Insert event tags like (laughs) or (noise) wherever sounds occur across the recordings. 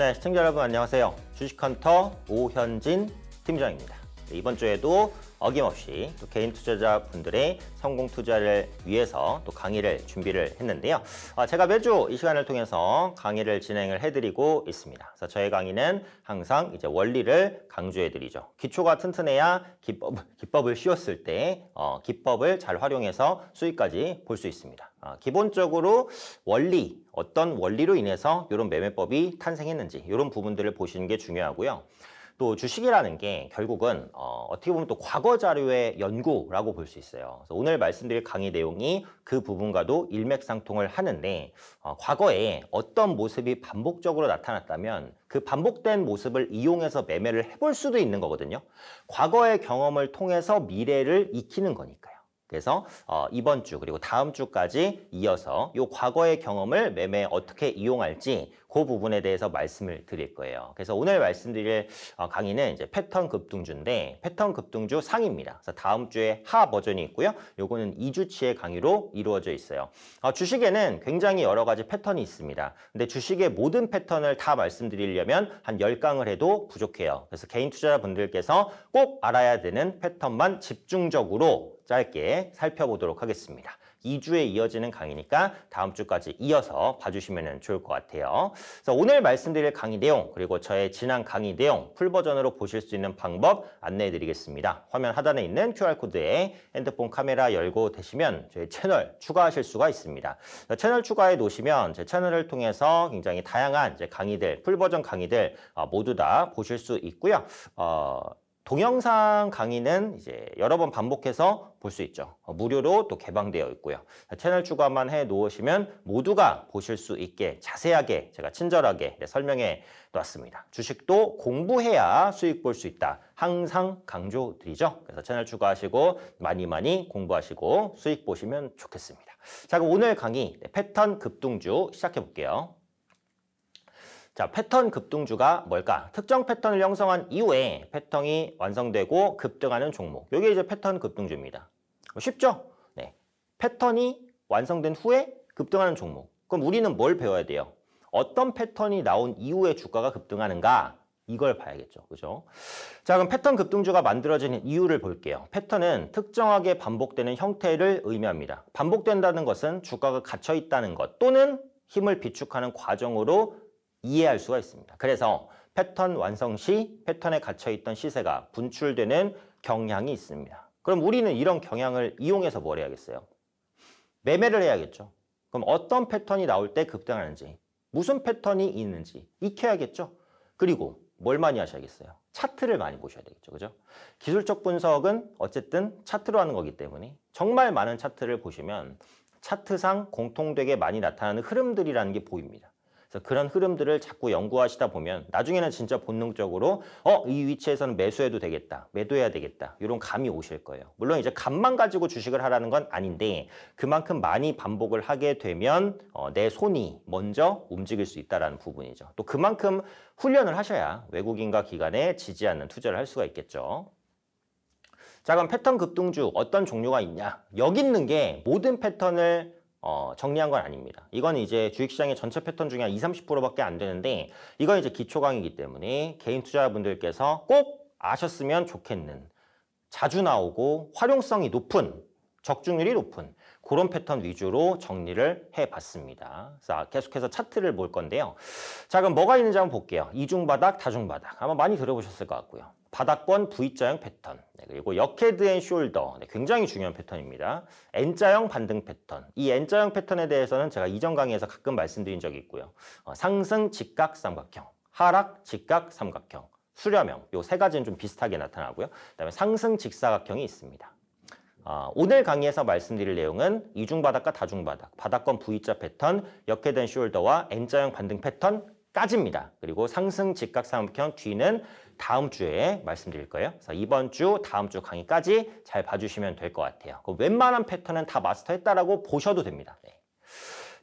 네, 시청자 여러분 안녕하세요. 주식헌터 오현진 팀장입니다. 네, 이번 주에도 어김없이 또 개인 투자자분들의 성공 투자를 위해서 또 강의를 준비를 했는데요. 아, 제가 매주 이 시간을 통해서 강의를 진행을 해드리고 있습니다. 그래서 저의 강의는 항상 이제 원리를 강조해드리죠. 기초가 튼튼해야 기법, 기법을 쉬었을때 어, 기법을 잘 활용해서 수익까지 볼 수 있습니다. 어, 기본적으로 원리, 어떤 원리로 인해서 이런 매매법이 탄생했는지 이런 부분들을 보시는 게 중요하고요. 또 주식이라는 게 결국은 어, 어 떻게 보면 또 과거 자료의 연구라고 볼 수 있어요. 그래서 오늘 말씀드릴 강의 내용이 그 부분과도 일맥상통을 하는데 어, 과거에 어떤 모습이 반복적으로 나타났다면 그 반복된 모습을 이용해서 매매를 해볼 수도 있는 거거든요. 과거의 경험을 통해서 미래를 익히는 거니까. 그래서 어, 이번 주 그리고 다음 주까지 이어서 요 과거의 경험을 매매에 어떻게 이용할지 그 부분에 대해서 말씀을 드릴 거예요. 그래서 오늘 말씀드릴 어, 강의는 이제 패턴 급등주인데 패턴 급등주 상입니다. 그래서 다음 주에 하 버전이 있고요. 요거는 2주치의 강의로 이루어져 있어요. 어, 주식에는 굉장히 여러 가지 패턴이 있습니다. 근데 주식의 모든 패턴을 다 말씀드리려면 한 10강을 해도 부족해요. 그래서 개인 투자자분들께서 꼭 알아야 되는 패턴만 집중적으로 짧게 살펴보도록 하겠습니다. 2주에 이어지는 강의니까 다음 주까지 이어서 봐주시면 좋을 것 같아요. 그래서 오늘 말씀드릴 강의 내용 그리고 저의 지난 강의 내용 풀버전으로 보실 수 있는 방법 안내해드리겠습니다. 화면 하단에 있는 QR코드에 핸드폰 카메라 열고 되시면 저희 채널 추가하실 수가 있습니다. 채널 추가해 놓으시면 제 채널을 통해서 굉장히 다양한 강의들, 풀버전 강의들 어, 모두 다 보실 수 있고요. 어, 동영상 강의는 이제 여러 번 반복해서 볼 수 있죠. 어, 무료로 또 개방되어 있고요. 채널 추가만 해 놓으시면 모두가 보실 수 있게 자세하게 제가 친절하게 네, 설명해 놨습니다. 주식도 공부해야 수익 볼 수 있다. 항상 강조드리죠. 그래서 채널 추가하시고 많이 많이 공부하시고 수익 보시면 좋겠습니다. 자 그럼 오늘 강의 네, 패턴 급등주 시작해 볼게요. 자, 패턴 급등주가 뭘까? 특정 패턴을 형성한 이후에 패턴이 완성되고 급등하는 종목. 이게 이제 패턴 급등주입니다. 뭐 쉽죠? 네. 패턴이 완성된 후에 급등하는 종목. 그럼 우리는 뭘 배워야 돼요? 어떤 패턴이 나온 이후에 주가가 급등하는가? 이걸 봐야겠죠. 그죠? 자, 그럼 패턴 급등주가 만들어지는 이유를 볼게요. 패턴은 특정하게 반복되는 형태를 의미합니다. 반복된다는 것은 주가가 갇혀 있다는 것 또는 힘을 비축하는 과정으로 이해할 수가 있습니다. 그래서 패턴 완성 시 패턴에 갇혀있던 시세가 분출되는 경향이 있습니다. 그럼 우리는 이런 경향을 이용해서 뭘 해야겠어요? 매매를 해야겠죠. 그럼 어떤 패턴이 나올 때 급등하는지 무슨 패턴이 있는지 익혀야겠죠. 그리고 뭘 많이 하셔야겠어요? 차트를 많이 보셔야 되겠죠. 그죠? 기술적 분석은 어쨌든 차트로 하는 거기 때문에 정말 많은 차트를 보시면 차트상 공통되게 많이 나타나는 흐름들이라는 게 보입니다. 그래서 그런 흐름들을 자꾸 연구하시다 보면 나중에는 진짜 본능적으로 어 이 위치에서는 매수해도 되겠다, 매도해야 되겠다 이런 감이 오실 거예요. 물론 이제 감만 가지고 주식을 하라는 건 아닌데 그만큼 많이 반복을 하게 되면 어, 내 손이 먼저 움직일 수 있다라는 부분이죠. 또 그만큼 훈련을 하셔야 외국인과 기관에 지지 않는 투자를 할 수가 있겠죠. 자 그럼 패턴 급등주 어떤 종류가 있냐 여기 있는 게 모든 패턴을 어, 정리한 건 아닙니다. 이건 이제 주식시장의 전체 패턴 중에 20, 30%밖에 안 되는데 이건 이제 기초 강의이기 때문에 개인 투자자분들께서 꼭 아셨으면 좋겠는 자주 나오고 활용성이 높은 적중률이 높은 그런 패턴 위주로 정리를 해봤습니다. 자, 계속해서 차트를 볼 건데요. 자, 그럼 뭐가 있는지 한번 볼게요. 이중바닥, 다중바닥. 아마 많이 들어보셨을 것 같고요. 바닥권 V자형 패턴, 네, 그리고 역헤드 앤 숄더, 네, 굉장히 중요한 패턴입니다. N자형 반등 패턴, 이 N자형 패턴에 대해서는 제가 이전 강의에서 가끔 말씀드린 적이 있고요. 어, 상승 직각 삼각형, 하락 직각 삼각형, 수렴형, 이 세 가지는 좀 비슷하게 나타나고요. 그 다음에 상승 직사각형이 있습니다. 어, 오늘 강의에서 말씀드릴 내용은 이중바닥과 다중바닥, 바닥권 V자 패턴, 역헤드앤 숄더와 N자형 반등 패턴, 까지입니다. 그리고 상승 직각 상업형 뒤는 다음 주에 말씀드릴 거예요. 그래서 이번 주, 다음 주 강의까지 잘 봐주시면 될 것 같아요. 그 웬만한 패턴은 다 마스터했다라고 보셔도 됩니다. 네.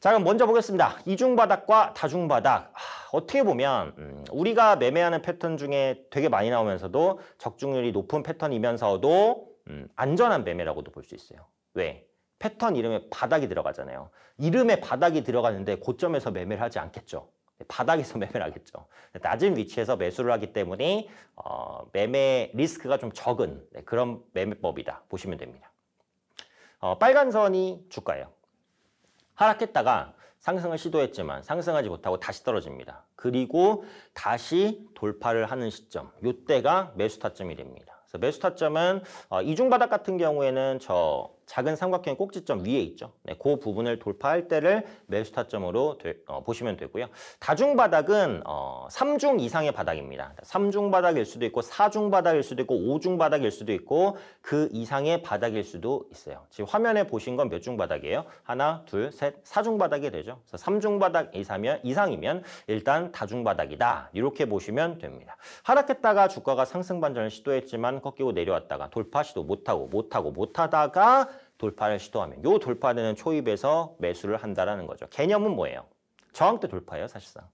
자 그럼 먼저 보겠습니다. 이중바닥과 다중바닥 아, 어떻게 보면 음, 우리가 매매하는 패턴 중에 되게 많이 나오면서도 적중률이 높은 패턴이면서도 음, 안전한 매매라고도 볼 수 있어요. 왜? 패턴 이름에 바닥이 들어가잖아요. 이름에 바닥이 들어가는데 고점에서 매매를 하지 않겠죠. 바닥에서 (laughs) 매매를 하겠죠. 낮은 위치에서 매수를 하기 때문에 어, 매매 리스크가 좀 적은 네, 그런 매매법이다 보시면 됩니다. 어, 빨간 선이 주가예요. 하락했다가 상승을 시도했지만 상승하지 못하고 다시 떨어집니다. 그리고 다시 돌파를 하는 시점, 이때가 매수 타점이 됩니다. 그래서 매수 타점은 어, 이중 바닥 같은 경우에는 저 작은 삼각형 꼭지점 위에 있죠. 네, 그 부분을 돌파할 때를 매수 타점으로 되, 어, 보시면 되고요. 다중 바닥은 어, 3중 이상의 바닥입니다. 3중 바닥일 수도 있고 4중 바닥일 수도 있고 5중 바닥일 수도 있고 그 이상의 바닥일 수도 있어요. 지금 화면에 보신 건 몇 중 바닥이에요? 하나, 둘, 셋, 4중 바닥이 되죠. 그래서 3중 바닥 이상이면, 이상이면 일단 다중 바닥이다. 이렇게 보시면 됩니다. 하락했다가 주가가 상승 반전을 시도했지만 꺾이고 내려왔다가 돌파 시도 못하고 못하고 못하다가 돌파를 시도하면 요 돌파되는 초입에서 매수를 한다라는 거죠. 개념은 뭐예요? 저항대 돌파예요, 사실상.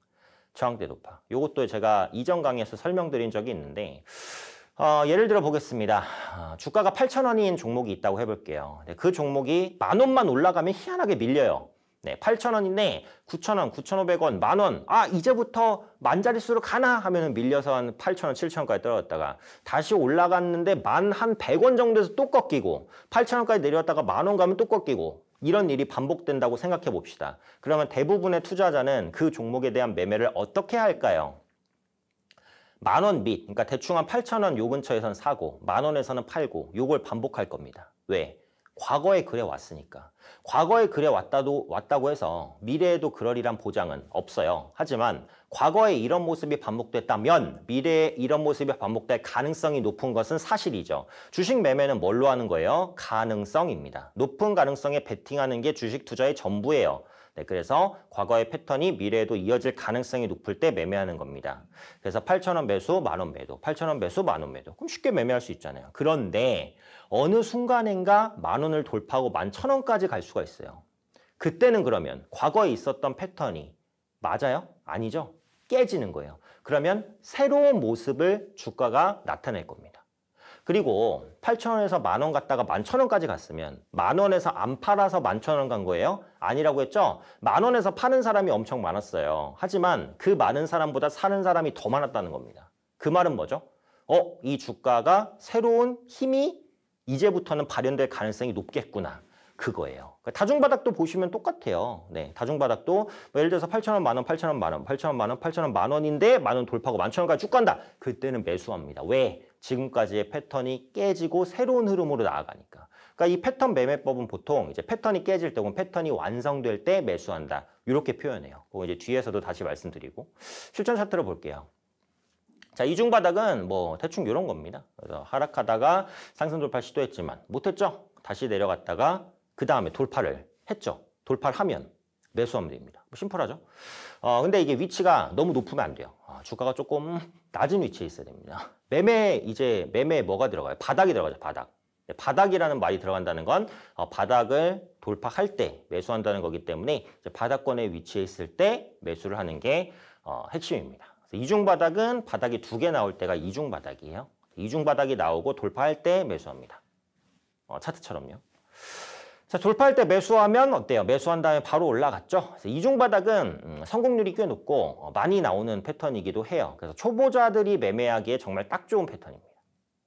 저항대 돌파. 요것도 제가 이전 강의에서 설명드린 적이 있는데 어, 예를 들어 보겠습니다. 아, 주가가 8천원인 종목이 있다고 해볼게요. 그 종목이 만 원만 올라가면 희한하게 밀려요. 네, 8,000원인데 9,000원, 9,500원, 만원 아 이제부터 만자릿수로 가나 하면 은 밀려서 한 8,000원, 7,000원까지 떨어졌다가 다시 올라갔는데 만 한 100원 정도에서 또 꺾이고 8,000원까지 내려왔다가 만원 가면 또 꺾이고 이런 일이 반복된다고 생각해 봅시다. 그러면 대부분의 투자자는 그 종목에 대한 매매를 어떻게 할까요? 만 원 밑, 그러니까 대충 한 8,000원 요 근처에선 사고 만원에서는 팔고 요걸 반복할 겁니다. 왜? 과거에 그래왔으니까. 과거에 그래왔다도, 왔다고 해서 미래에도 그러리란 보장은 없어요. 하지만 과거에 이런 모습이 반복됐다면 미래에 이런 모습이 반복될 가능성이 높은 것은 사실이죠. 주식 매매는 뭘로 하는 거예요? 가능성입니다. 높은 가능성에 베팅하는 게 주식 투자의 전부예요. 네, 그래서 과거의 패턴이 미래에도 이어질 가능성이 높을 때 매매하는 겁니다. 그래서 8천원 매수, 만원 매도, 8천원 매수, 만원 매도. 그럼 쉽게 매매할 수 있잖아요. 그런데 어느 순간인가 만 원을 돌파하고 만 천 원까지 갈 수가 있어요. 그때는 그러면 과거에 있었던 패턴이 맞아요? 아니죠? 깨지는 거예요. 그러면 새로운 모습을 주가가 나타낼 겁니다. 그리고 8천원에서 만 원 갔다가 만 천원까지 갔으면 만원에서 안 팔아서 만 천 원 간 거예요? 아니라고 했죠? 만원에서 파는 사람이 엄청 많았어요. 하지만 그 많은 사람보다 사는 사람이 더 많았다는 겁니다. 그 말은 뭐죠? 어, 이 주가가 새로운 힘이 이제부터는 발현될 가능성이 높겠구나. 그거예요. 그러니까 다중바닥도 보시면 똑같아요. 네, 다중바닥도 뭐 예를 들어서 8천원, 만원, 8천원, 만원, 8천원, 만원, 8천원, 만원인데 만 원 돌파고 하 만천원까지 쭉 간다. 그때는 매수합니다. 왜? 지금까지의 패턴이 깨지고 새로운 흐름으로 나아가니까. 그러니까 이 패턴 매매법은 보통 이제 패턴이 깨질 때 혹은 패턴이 완성될 때 매수한다. 이렇게 표현해요. 그거 이제 뒤에서도 다시 말씀드리고 실전 차트를 볼게요. 자, 이중 바닥은 뭐 대충 이런 겁니다. 그래서 하락하다가 상승 돌파 시도했지만 못했죠? 다시 내려갔다가 그 다음에 돌파를 했죠. 돌파를 하면 매수하면 됩니다. 뭐 심플하죠? 어, 근데 이게 위치가 너무 높으면 안 돼요. 아, 주가가 조금 낮은 위치에 있어야 됩니다. 매매, 이제 매매 뭐가 들어가요? 바닥이 들어가죠, 바닥. 네, 바닥이라는 말이 들어간다는 건 어, 바닥을 돌파할 때 매수한다는 거기 때문에 바닥권에위치해 있을 때 매수를 하는 게 어, 핵심입니다. 이중바닥은 바닥이 두 개 나올 때가 이중바닥이에요. 이중바닥이 나오고 돌파할 때 매수합니다. 어, 차트처럼요. 자, 돌파할 때 매수하면 어때요? 매수한 다음에 바로 올라갔죠? 이중바닥은 음, 성공률이 꽤 높고 어, 많이 나오는 패턴이기도 해요. 그래서 초보자들이 매매하기에 정말 딱 좋은 패턴입니다.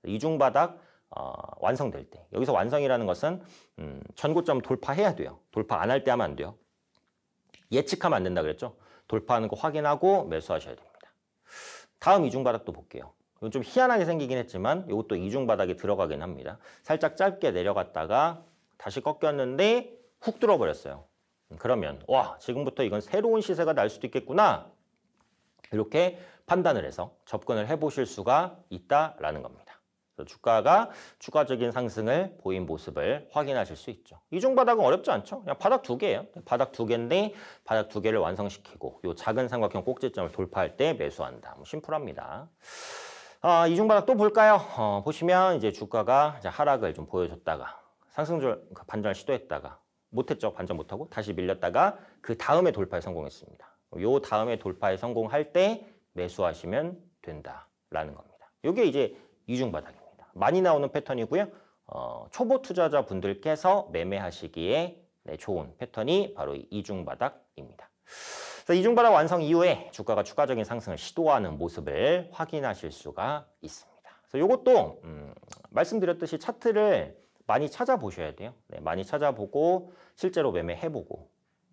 이중바닥 어, 완성될 때. 여기서 완성이라는 것은 음, 전고점 돌파해야 돼요. 돌파 안 할 때 하면 안 돼요. 예측하면 안 된다 그랬죠? 돌파하는 거 확인하고 매수하셔야 됩니다. 다음 이중바닥도 볼게요. 이건 좀 희한하게 생기긴 했지만 이것도 이중바닥에 들어가긴 합니다. 살짝 짧게 내려갔다가 다시 꺾였는데 훅들어버렸어요 그러면 와 지금부터 이건 새로운 시세가 날 수도 있겠구나 이렇게 판단을 해서 접근을 해보실 수가 있다라는 겁니다. 주가가 추가적인 상승을 보인 모습을 확인하실 수 있죠. 이중 바닥은 어렵지 않죠. 그냥 바닥 두 개예요. 바닥 두 개인데 바닥 두 개를 완성시키고 요 작은 삼각형 꼭지점을 돌파할 때 매수한다. 뭐 심플합니다. 아, 이중 바닥 또 볼까요? 어, 보시면 이제 주가가 이제 하락을 좀 보여줬다가 상승줄 그러니까 반전을 시도했다가 못했죠. 반전 못하고 다시 밀렸다가 그 다음에 돌파에 성공했습니다. 요 다음에 돌파에 성공할 때 매수하시면 된다라는 겁니다. 이게 이제 이중 바닥입니다. 많이 나오는 패턴이고요. 어, 초보 투자자 분들께서 매매하시기에 네, 좋은 패턴이 바로 이중 바닥입니다. 이중 바닥 완성 이후에 주가가 추가적인 상승을 시도하는 모습을 확인하실 수가 있습니다. 그래서 이것도 음, 말씀드렸듯이 차트를 많이 찾아보셔야 돼요. 네, 많이 찾아보고 실제로 매매해보고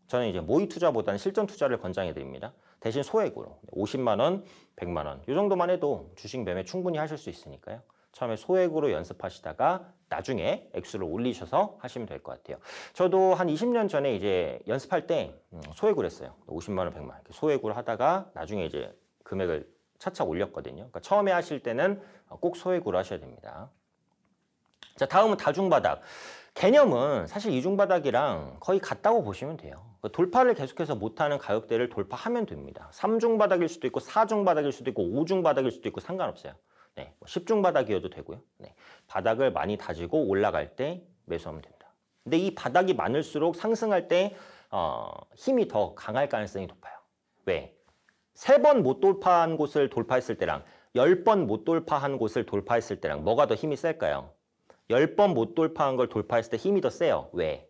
저는 이제 모의 투자보다는 실전 투자를 권장해 드립니다. 대신 소액으로 50만 원, 100만 원이 정도만 해도 주식 매매 충분히 하실 수 있으니까요. 처음에 소액으로 연습하시다가 나중에 액수를 올리셔서 하시면 될 것 같아요. 저도 한 20년 전에 이제 연습할 때 음, 소액으로 했어요. 50만 원, 100만 원 소액으로 하다가 나중에 이제 금액을 차차 올렸거든요. 그러니까 처음에 하실 때는 꼭 소액으로 하셔야 됩니다. 자, 다음은 다중바닥. 개념은 사실 이중바닥이랑 거의 같다고 보시면 돼요. 그러니까 돌파를 계속해서 못하는 가격대를 돌파하면 됩니다. 3중바닥일 수도 있고 4중바닥일 수도 있고 5중바닥일 수도 있고 상관없어요. 네, 10중 뭐 바닥이어도 되고요. 네, 바닥을 많이 다지고 올라갈 때 매수하면 됩니다. 근데 이 바닥이 많을수록 상승할 때 어, 힘이 더 강할 가능성이 높아요. 왜? 세 번 못 돌파한 곳을 돌파했을 때랑 열 번 못 돌파한 곳을 돌파했을 때랑 뭐가 더 힘이 셀까요? 열 번 못 돌파한 걸 돌파했을 때 힘이 더 세요. 왜?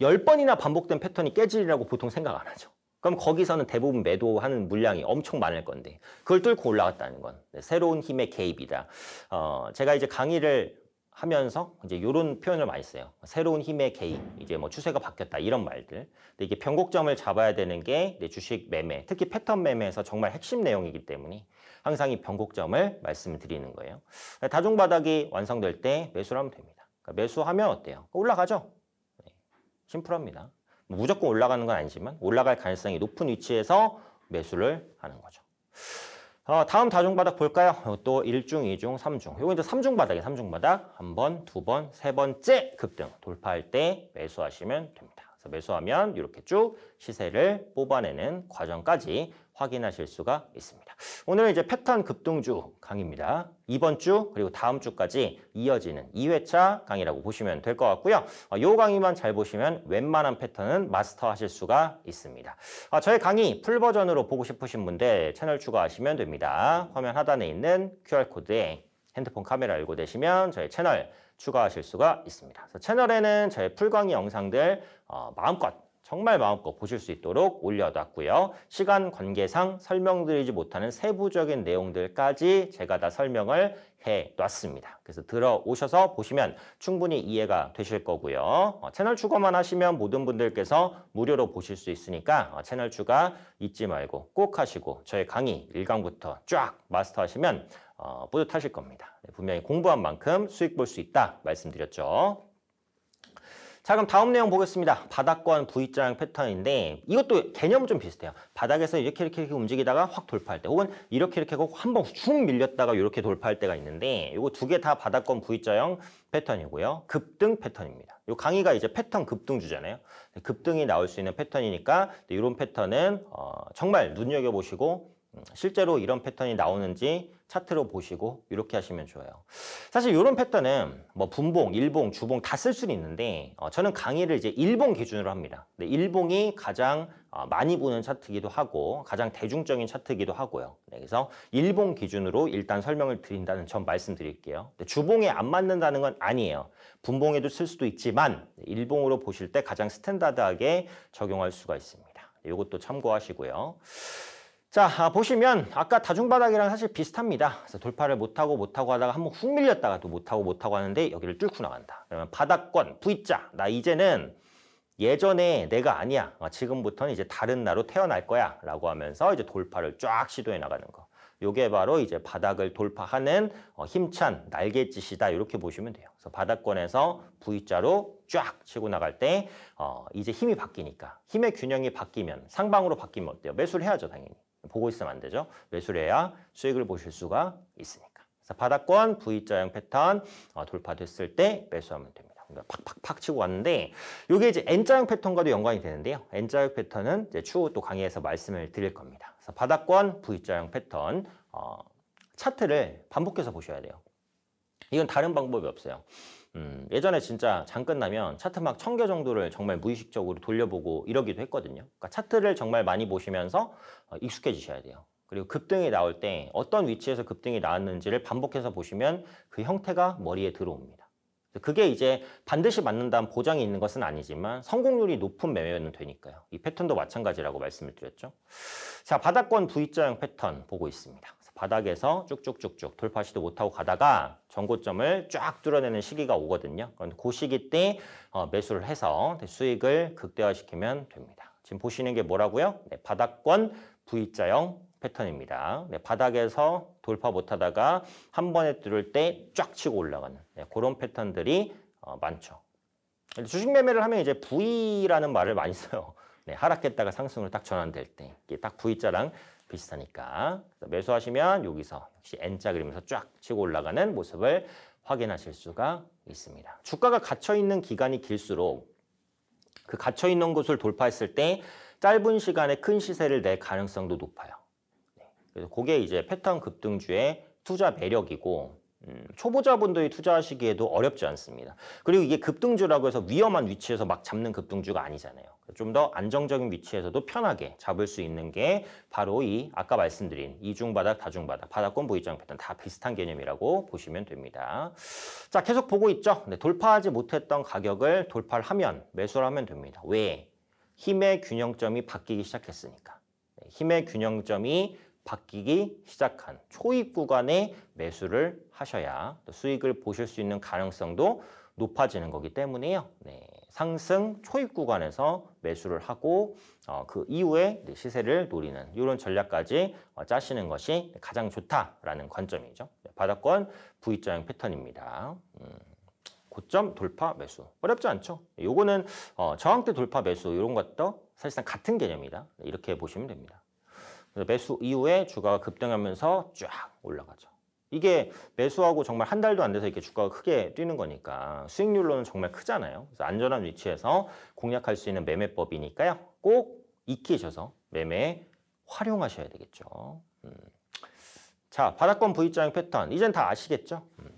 열번이나 반복된 패턴이 깨질이라고 보통 생각 안 하죠. 그럼 거기서는 대부분 매도하는 물량이 엄청 많을 건데 그걸 뚫고 올라갔다는 건 네, 새로운 힘의 개입이다. 어, 제가 이제 강의를 하면서 이제 이런 표현을 많이 써요. 새로운 힘의 개입, 이제 뭐 추세가 바뀌었다 이런 말들. 근데 이게 변곡점을 잡아야 되는 게 주식 매매, 특히 패턴 매매에서 정말 핵심 내용이기 때문에 항상 이 변곡점을 말씀드리는 거예요. 다중 바닥이 완성될 때 매수를 하면 됩니다. 그러니까 매수하면 어때요? 올라가죠. 네, 심플합니다. 무조건 올라가는 건 아니지만 올라갈 가능성이 높은 위치에서 매수를 하는 거죠. 어, 다음 다중 바닥 볼까요? 어, 또 1중, 2중, 3중. 요거 이제 3중 바닥이에요. 3중 바닥. 한 번, 두 번, 세 번째 급등 돌파할 때 매수하시면 됩니다. 그래서 매수하면 이렇게 쭉 시세를 뽑아내는 과정까지 확인하실 수가 있습니다. 오늘은 이제 패턴 급등주 강의입니다. 이번 주 그리고 다음 주까지 이어지는 2회차 강의라고 보시면 될 것 같고요. 이 어, 강의만 잘 보시면 웬만한 패턴은 마스터하실 수가 있습니다. 어, 저의 강의 풀버전으로 보고 싶으신 분들 채널 추가하시면 됩니다. 화면 하단에 있는 QR코드에 핸드폰 카메라 열고 되시면 저의 채널 추가하실 수가 있습니다. 채널에는 저의 풀강의 영상들 어, 마음껏 정말 마음껏 보실 수 있도록 올려놨고요. 시간 관계상 설명드리지 못하는 세부적인 내용들까지 제가 다 설명을 해놨습니다. 그래서 들어오셔서 보시면 충분히 이해가 되실 거고요. 어, 채널 추가만 하시면 모든 분들께서 무료로 보실 수 있으니까 어, 채널 추가 잊지 말고 꼭 하시고 저의 강의 1강부터 쫙 마스터하시면 어, 뿌듯하실 겁니다. 분명히 공부한 만큼 수익 볼 수 있다 말씀드렸죠. 자 그럼 다음 내용 보겠습니다. 바닥권 V자형 패턴인데 이것도 개념은 좀 비슷해요. 바닥에서 이렇게 이렇게, 이렇게 움직이다가 확 돌파할 때 혹은 이렇게 이렇게 하한번 쭉 밀렸다가 이렇게 돌파할 때가 있는데 이거 두 개 다 바닥권 V자형 패턴이고요. 급등 패턴입니다. 이 강의가 이제 패턴 급등주잖아요. 급등이 나올 수 있는 패턴이니까 이런 패턴은 어, 정말 눈여겨보시고 실제로 이런 패턴이 나오는지 차트로 보시고 이렇게 하시면 좋아요. 사실 이런 패턴은 뭐 분봉, 일봉, 주봉 다 쓸 수는 있는데 어, 저는 강의를 이제 일봉 기준으로 합니다. 근데 일봉이 가장 어, 많이 보는 차트기도 하고 가장 대중적인 차트기도 하고요. 네, 그래서 일봉 기준으로 일단 설명을 드린다는 점 말씀드릴게요. 주봉에 안 맞는다는 건 아니에요. 분봉에도 쓸 수도 있지만 일봉으로 보실 때 가장 스탠다드하게 적용할 수가 있습니다. 이것도 참고하시고요. 자 아, 보시면 아까 다중바닥이랑 사실 비슷합니다. 그래서 돌파를 못하고 못하고 하다가 한번 훅 밀렸다가 또 못하고 못하고 하는데 여기를 뚫고 나간다. 그러면 바닥권 V자 나 이제는 예전에 내가 아니야. 어, 지금부터는 이제 다른 나로 태어날 거야 라고 하면서 이제 돌파를 쫙 시도해 나가는 거. 요게 바로 이제 바닥을 돌파하는 어, 힘찬 날갯짓이다 이렇게 보시면 돼요. 그래서 바닥권에서 V자로 쫙 치고 나갈 때 어, 이제 힘이 바뀌니까 힘의 균형이 바뀌면 상방으로 바뀌면 어때요? 매수를 해야죠 당연히. 보고 있으면 안 되죠. 매수를 해야 수익을 보실 수가 있으니까. 그래서 바닥권 V자형 패턴 어, 돌파됐을 때 매수하면 됩니다. 그러니까 팍팍팍 치고 왔는데 이게 이제 N자형 패턴과도 연관이 되는데요. N자형 패턴은 이제 추후 또 강의에서 말씀을 드릴 겁니다. 그래서 바닥권 V자형 패턴 어, 차트를 반복해서 보셔야 돼요. 이건 다른 방법이 없어요. 음, 예전에 진짜 장 끝나면 차트 막 천 개 정도를 정말 무의식적으로 돌려보고 이러기도 했거든요. 그러니까 차트를 정말 많이 보시면서 어, 익숙해지셔야 돼요. 그리고 급등이 나올 때 어떤 위치에서 급등이 나왔는지를 반복해서 보시면 그 형태가 머리에 들어옵니다. 그게 이제 반드시 맞는다는 보장이 있는 것은 아니지만 성공률이 높은 매매는 되니까요. 이 패턴도 마찬가지라고 말씀을 드렸죠. 자, 바닥권 V자형 패턴 보고 있습니다. 바닥에서 쭉쭉쭉쭉 돌파시도 못하고 가다가 전고점을 쫙 뚫어내는 시기가 오거든요. 그런데 그 시기 때 어, 매수를 해서 네, 수익을 극대화시키면 됩니다. 지금 보시는 게 뭐라고요? 네, 바닥권 V자형 패턴입니다. 네, 바닥에서 돌파 못하다가 한 번에 뚫을 때 쫙 치고 올라가는 네, 그런 패턴들이 어, 많죠. 주식 매매를 하면 이제 V라는 말을 많이 써요. 네, 하락했다가 상승을딱 전환될 때, 딱 V자랑 비슷하니까 매수하시면 여기서 역시 N자 그림에서 쫙 치고 올라가는 모습을 확인하실 수가 있습니다. 주가가 갇혀있는 기간이 길수록 그 갇혀있는 곳을 돌파했을 때 짧은 시간에 큰 시세를 낼 가능성도 높아요. 네. 그래서 그게 이제 패턴 급등주의 투자 매력이고 음, 초보자분들이 투자하시기에도 어렵지 않습니다. 그리고 이게 급등주라고 해서 위험한 위치에서 막 잡는 급등주가 아니잖아요. 좀더 안정적인 위치에서도 편하게 잡을 수 있는 게 바로 이 아까 말씀드린 이중바닥, 다중바닥, 바닥권, 보이장 패턴 다 비슷한 개념이라고 보시면 됩니다. 자, 계속 보고 있죠? 네, 돌파하지 못했던 가격을 돌파를 하면 매수를 하면 됩니다. 왜? 힘의 균형점이 바뀌기 시작했으니까. 네, 힘의 균형점이 바뀌기 시작한 초입 구간에 매수를 하셔야 수익을 보실 수 있는 가능성도 높아지는 거기 때문에요. 네. 상승 초입 구간에서 매수를 하고 어, 그 이후에 시세를 노리는 이런 전략까지 어, 짜시는 것이 가장 좋다라는 관점이죠. 네, 바닥권 V자형 패턴입니다. 음, 고점 돌파 매수 어렵지 않죠. 요거는 어, 저항대 돌파 매수 이런 것도 사실상 같은 개념이다. 네, 이렇게 보시면 됩니다. 매수 이후에 주가가 급등하면서 쫙 올라가죠. 이게 매수하고 정말 한 달도 안 돼서 이렇게 주가가 크게 뛰는 거니까 수익률로는 정말 크잖아요. 그래서 안전한 위치에서 공략할 수 있는 매매법이니까요. 꼭 익히셔서 매매 활용하셔야 되겠죠. 음. 자, 바닥권 V자형 패턴. 이젠 다 아시겠죠? 음.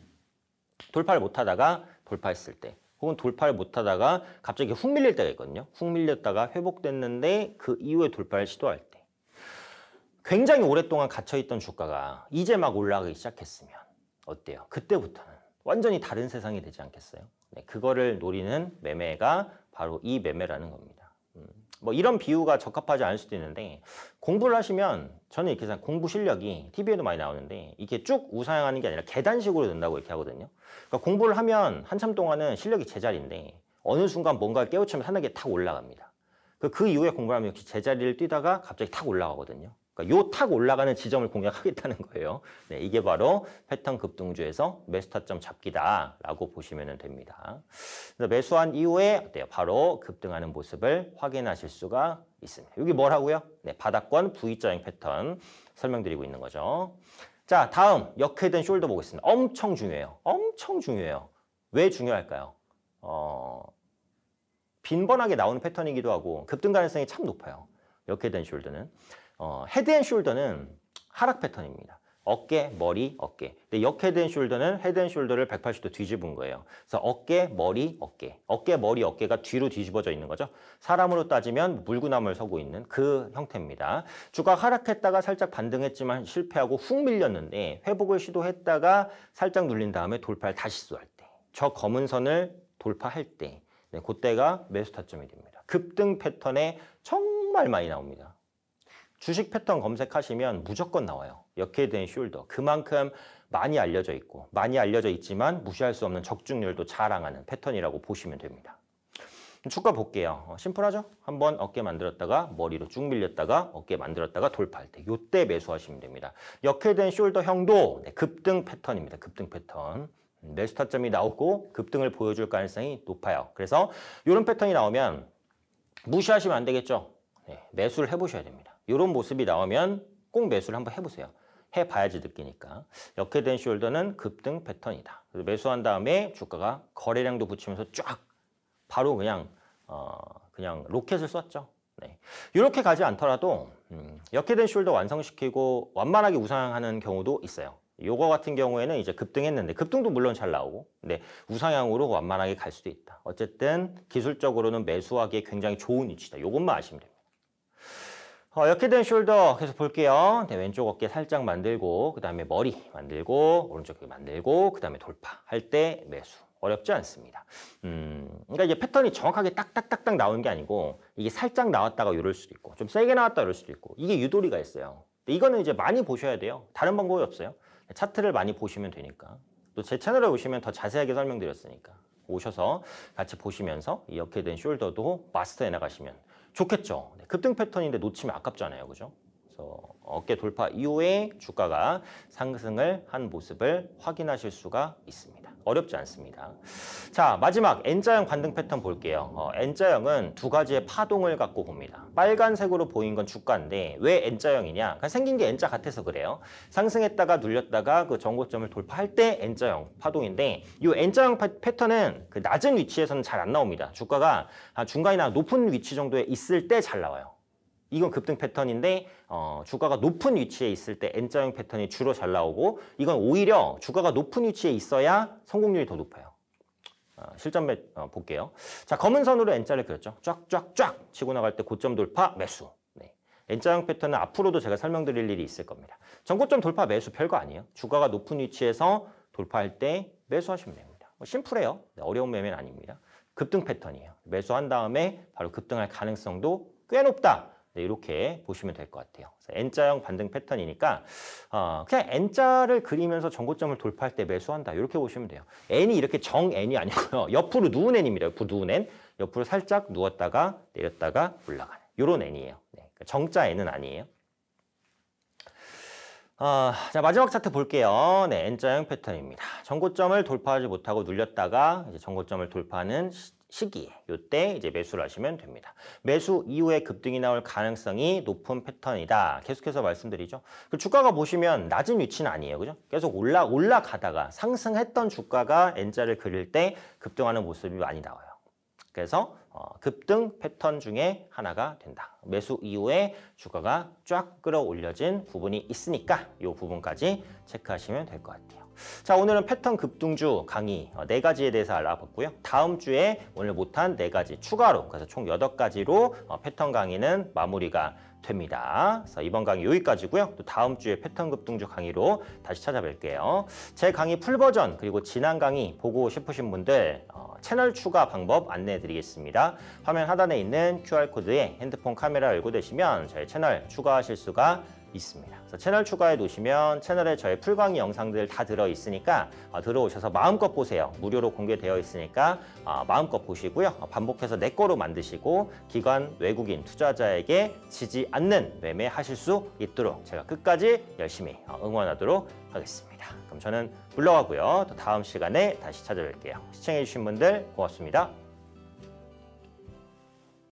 돌파를 못하다가 돌파했을 때 혹은 돌파를 못하다가 갑자기 훅 밀릴 때가 있거든요. 훅 밀렸다가 회복됐는데 그 이후에 돌파를 시도할 때 굉장히 오랫동안 갇혀있던 주가가 이제 막 올라가기 시작했으면 어때요? 그때부터는 완전히 다른 세상이 되지 않겠어요? 네, 그거를 노리는 매매가 바로 이 매매라는 겁니다. 음, 뭐 이런 비유가 적합하지 않을 수도 있는데 공부를 하시면 저는 이렇게 생각 공부 실력이 TV에도 많이 나오는데 이렇게 쭉 우상향하는 게 아니라 계단식으로 된다고 이렇게 하거든요. 그러니까 공부를 하면 한참 동안은 실력이 제자리인데 어느 순간 뭔가를 깨우치면 하나게 탁 올라갑니다. 그, 그 이후에 공부하면 를 역시 제자리를 뛰다가 갑자기 탁 올라가거든요. 그러니까 요탁 올라가는 지점을 공략하겠다는 거예요. 네, 이게 바로 패턴 급등주에서 매수 타점 잡기다라고 보시면 됩니다. 그래서 매수한 이후에 어때요? 바로 급등하는 모습을 확인하실 수가 있습니다. 여기 뭐라고요? 네, 바닥권 V자형 패턴 설명드리고 있는 거죠. 자, 다음 역회된 숄더 보겠습니다. 엄청 중요해요. 엄청 중요해요. 왜 중요할까요? 어, 빈번하게 나오는 패턴이기도 하고 급등 가능성이 참 높아요. 역회된 숄더는. 어, 헤드앤숄더는 하락 패턴입니다. 어깨, 머리, 어깨. 근데 역 헤드앤숄더는 헤드앤숄더를 180도 뒤집은 거예요. 그래서 어깨, 머리, 어깨. 어깨, 머리, 어깨가 뒤로 뒤집어져 있는 거죠. 사람으로 따지면 물구나무를 서고 있는 그 형태입니다. 주가 하락했다가 살짝 반등했지만 실패하고 훅 밀렸는데 회복을 시도했다가 살짝 눌린 다음에 돌파를 다시 시도할 때. 저 검은 선을 돌파할 때. 네, 그때가 매수 타점이 됩니다. 급등 패턴에 정말 많이 나옵니다. 주식 패턴 검색하시면 무조건 나와요. 역회된 숄더. 그만큼 많이 알려져 있고 많이 알려져 있지만 무시할 수 없는 적중률도 자랑하는 패턴이라고 보시면 됩니다. 축가 볼게요. 어, 심플하죠? 한번 어깨 만들었다가 머리로 쭉 밀렸다가 어깨 만들었다가 돌파할 때 요 때 매수하시면 됩니다. 역회된 숄더형도 네, 급등 패턴입니다. 급등 패턴. 음, 매수 타점이 나오고 급등을 보여줄 가능성이 높아요. 그래서 이런 패턴이 나오면 무시하시면 안 되겠죠? 네, 매수를 해보셔야 됩니다. 이런 모습이 나오면 꼭 매수를 한번 해보세요. 해봐야지 느끼니까. 역회된 숄더는 급등 패턴이다. 그래서 매수한 다음에 주가가 거래량도 붙이면서 쫙 바로 그냥 어 그냥 로켓을 쐈죠. 네. 이렇게 가지 않더라도 음, 역회된 숄더 완성시키고 완만하게 우상하는 향 경우도 있어요. 요거 같은 경우에는 이제 급등했는데 급등도 물론 잘 나오고 근 우상향으로 완만하게 갈 수도 있다. 어쨌든 기술적으로는 매수하기에 굉장히 좋은 위치다. 요것만 아시면 됩니다. 어, 역헤드 앤 숄더 계속 볼게요. 네, 왼쪽 어깨 살짝 만들고 그 다음에 머리 만들고 오른쪽 어깨 만들고 그 다음에 돌파할 때 매수. 어렵지 않습니다. 음, 그러니까 이게 패턴이 정확하게 딱딱딱딱 나오는 게 아니고 이게 살짝 나왔다가 이럴 수도 있고 좀 세게 나왔다 이럴 수도 있고 이게 유도리가 있어요. 이거는 이제 많이 보셔야 돼요. 다른 방법이 없어요. 차트를 많이 보시면 되니까. 또 제 채널에 오시면 더 자세하게 설명드렸으니까 오셔서 같이 보시면서 이렇게된 숄더도 마스터해 나가시면 좋겠죠. 네, 급등 패턴인데 놓치면 아깝잖아요. 그죠? 그래서 어깨 돌파 이후에 주가가 상승을 한 모습을 확인하실 수가 있습니다. 어렵지 않습니다. 자, 마지막 N자형 관등 패턴 볼게요. 어, N자형은 두 가지의 파동을 갖고 봅니다. 빨간색으로 보인 건 주가인데 왜 N자형이냐? 그냥 그러니까 생긴 게 N자 같아서 그래요. 상승했다가 눌렸다가 그 정고점을 돌파할 때 N자형 파동인데 이 N자형 패턴은 그 낮은 위치에서는 잘 안 나옵니다. 주가가 중간이나 높은 위치 정도에 있을 때 잘 나와요. 이건 급등 패턴인데 어, 주가가 높은 위치에 있을 때 N자형 패턴이 주로 잘 나오고 이건 오히려 주가가 높은 위치에 있어야 성공률이 더 높아요. 어, 실전 매, 어, 볼게요. 자 검은 선으로 N자를 그렸죠. 쫙쫙쫙 치고 나갈 때 고점 돌파 매수. 네. N자형 패턴은 앞으로도 제가 설명드릴 일이 있을 겁니다. 전고점 돌파 매수 별거 아니에요. 주가가 높은 위치에서 돌파할 때 매수하시면 됩니다. 뭐 심플해요. 네, 어려운 매매는 아닙니다. 급등 패턴이에요. 매수한 다음에 바로 급등할 가능성도 꽤 높다. 네, 이렇게 보시면 될 것 같아요. N자형 반등 패턴이니까 어, 그냥 N자를 그리면서 전고점을 돌파할 때 매수한다. 이렇게 보시면 돼요. N이 이렇게 정 N이 아니고요. (laughs) 옆으로 누운 N입니다. 옆으로 누운 N. 옆으로 살짝 누웠다가 내렸다가 올라가는 이런 N이에요. 네, 그러니까 정자 N은 아니에요. 어, 자 마지막 차트 볼게요. 네, N자형 패턴입니다. 전고점을 돌파하지 못하고 눌렸다가 이제 전고점을 돌파하는 시, 시기에 이때 이제 매수를 하시면 됩니다. 매수 이후에 급등이 나올 가능성이 높은 패턴이다. 계속해서 말씀드리죠. 그 주가가 보시면 낮은 위치는 아니에요. 그죠? 계속 올라 올라가다가 상승했던 주가가 N자를 그릴 때 급등하는 모습이 많이 나와요. 그래서 어, 급등 패턴 중에 하나가 된다. 매수 이후에 주가가 쫙 끌어올려진 부분이 있으니까 이 부분까지 체크하시면 될 것 같아요. 자 오늘은 패턴 급등주 강의 어, 네가지에 대해서 알아봤고요. 다음 주에 오늘 못한 네가지 추가로 그래서 총 여덟 가지로 어, 패턴 강의는 마무리가 됩니다. 그래서 이번 강의 여기까지고요. 또 다음 주에 패턴 급등주 강의로 다시 찾아뵐게요. 제 강의 풀버전 그리고 지난 강의 보고 싶으신 분들 어, 채널 추가 방법 안내해드리겠습니다. 화면 하단에 있는 QR코드에 핸드폰 카메라 열고 되시면 저희 채널 추가하실 수가 있습니다. 그래서 채널 추가해 놓으시면 채널에 저의 풀 강의 영상들 다 들어 있으니까 어, 들어오셔서 마음껏 보세요. 무료로 공개되어 있으니까 어, 마음껏 보시고요. 어, 반복해서 내 거로 만드시고 기관 외국인 투자자에게 지지 않는 매매 하실 수 있도록 제가 끝까지 열심히 어, 응원하도록 하겠습니다. 그럼 저는 물러가고요. 또 다음 시간에 다시 찾아뵐게요. 시청해주신 분들 고맙습니다.